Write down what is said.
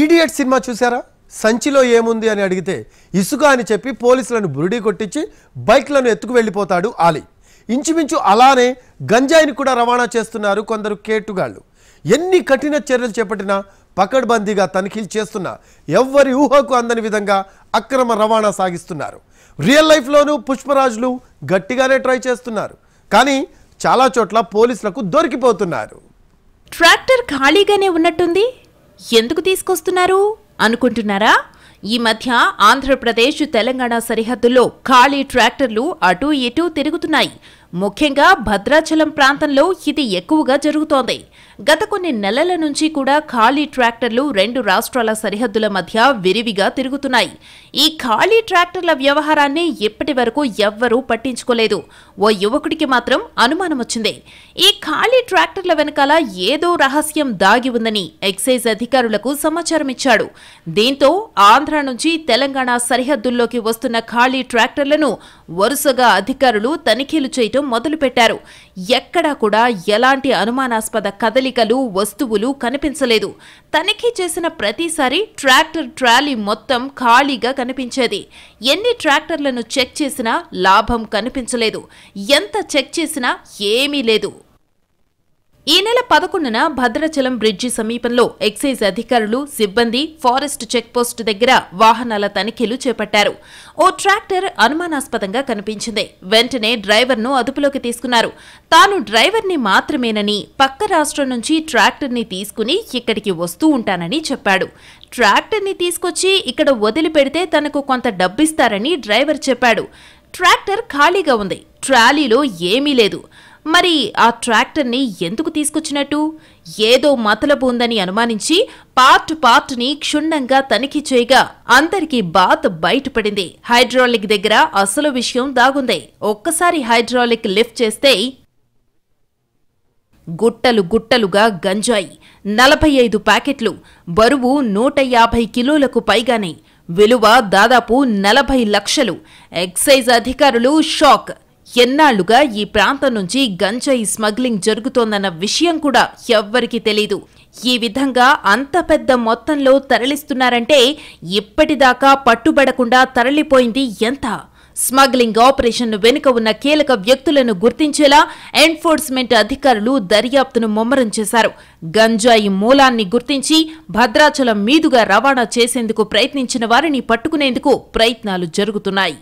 idiot cinema చూసారా సంచిలో ఏముంది అని అడిగితే ఇసుక అని చెప్పి పోలీసులను బురిడి కొట్టించి బైక్లను ఎత్తుకు వెళ్ళిపోతాడు ఆలీ ఇంచుమించు అలానే గంజాయిని కూడా రవాణా చేస్తున్నారు కొందరు కేటుగాళ్ళు ఎన్ని కఠిన చర్యలు చేపట్టినా పకడ్బందీగా తనిఖీలు చేస్తున్న ఎవ్వరి ఊహకు అందని విధంగా అక్రమ రవాణా సాగిస్తున్నారు రియల్ లైఫ్లోనూ పుష్పరాజులు గట్టిగానే ట్రై చేస్తున్నారు కానీ చాలా చోట్ల పోలీసులకు దొరికిపోతున్నారు ట్రాక్టర్ ఖాళీగానే ఉన్నట్టుంది ఎందుకు తీసుకొస్తున్నారు అనుకుంటున్నారా ఈ మధ్య ఆంధ్రప్రదేశ్ తెలంగాణ సరిహద్దుల్లో ఖాళీ ట్రాక్టర్లు అటూ ఇటూ తిరుగుతున్నాయి ముఖ్యంగా భద్రాచలం ప్రాంతంలో ఇది ఎక్కువగా జరుగుతోంది గత కొన్ని నెలల నుంచి కూడా ఖాళీ ట్రాక్టర్లు రెండు రాష్ట్రాల సరిహద్దుల మధ్య విరివిగా తిరుగుతున్నాయి ఈ ఖాళీ ట్రాక్టర్ల వ్యవహారాన్ని ఇప్పటి వరకు ఎవ్వరూ పట్టించుకోలేదు ఓ యువకుడికి మాత్రం అనుమానం వచ్చింది ఈ ఖాళీ ట్రాక్టర్ల వెనకాల ఏదో రహస్యం దాగి ఉందని ఎక్సైజ్ అధికారులకు సమాచారం ఇచ్చాడు దీంతో ఆంధ్ర నుంచి తెలంగాణ సరిహద్దుల్లోకి వస్తున్న ఖాళీ ట్రాక్టర్లను వరుసగా అధికారులు తనిఖీలు చేయటం చర్యలు మొదలుపెట్టారు ఎక్కడా కూడా ఎలాంటి అనుమానాస్పద కదలికలు వస్తువులు కనిపించలేదు తనిఖీ చేసిన ప్రతిసారి ట్రాక్టర్ ట్రాలీ మొత్తం ఖాళీగా కనిపించేది ఎన్ని ట్రాక్టర్లను చెక్ చేసినా లాభం కనిపించలేదు ఎంత చెక్ చేసినా ఏమీ లేదు ఈ నెల పదకొండున భద్రాచలం బ్రిడ్జి సమీపంలో ఎక్సైజ్ అధికారులు సిబ్బంది ఫారెస్ట్ చెక్పోస్ట్ దగ్గర వాహనాల తనిఖీలు చేపట్టారు ఓ ట్రాక్టర్ అనుమానాస్పదంగా కనిపించింది వెంటనే డ్రైవర్ను అదుపులోకి తీసుకున్నారు తాను డ్రైవర్ని మాత్రమేనని పక్క రాష్ట్రం నుంచి ట్రాక్టర్ని తీసుకుని ఇక్కడికి వస్తూ ఉంటానని చెప్పాడు ట్రాక్టర్ని తీసుకొచ్చి ఇక్కడ వదిలిపెడితే తనకు కొంత డబ్బిస్తారని డ్రైవర్ చెప్పాడు ట్రాక్టర్ ఖాళీగా ఉంది ట్రాలీలో ఏమీ లేదు మరి ఆ ట్రాక్టర్ని ఎందుకు తీసుకొచ్చినట్టు ఏదో మతలబు ఉందని అనుమానించి పార్ట్ పార్ట్ని క్షుణ్ణంగా తనిఖీ చేయగా అందరికీ బాత్ బయటపడింది హైడ్రాలిక్ దగ్గర అసలు విషయం దాగుంది ఒక్కసారి హైడ్రాలిక్ లిఫ్ట్ చేస్తే గుట్టలు గుట్టలుగా గంజాయి నలభై ఐదు ప్యాకెట్లు బరువు నూట యాభై కిలోలకు పైగానే విలువ దాదాపు నలభై లక్షలు ఎక్సైజ్ అధికారులు షాక్ ఎన్నాళ్లుగా ఈ ప్రాంతం నుంచి గంజాయి స్మగ్లింగ్ జరుగుతోందన్న విషయం కూడా ఎవ్వరికీ తెలీదు ఈ విధంగా అంత పెద్ద మొత్తంలో తరలిస్తున్నారంటే ఇప్పటిదాకా పట్టుబడకుండా తరలిపోయింది ఎంత స్మగ్లింగ్ ఆపరేషన్ వెనుక ఉన్న కీలక వ్యక్తులను గుర్తించేలా ఎన్ఫోర్స్మెంట్ అధికారులు దర్యాప్తును ముమ్మరం చేశారు గంజాయి మూలాన్ని గుర్తించి భద్రాచలం మీదుగా రవాణా చేసేందుకు ప్రయత్నించిన వారిని పట్టుకునేందుకు ప్రయత్నాలు జరుగుతున్నాయి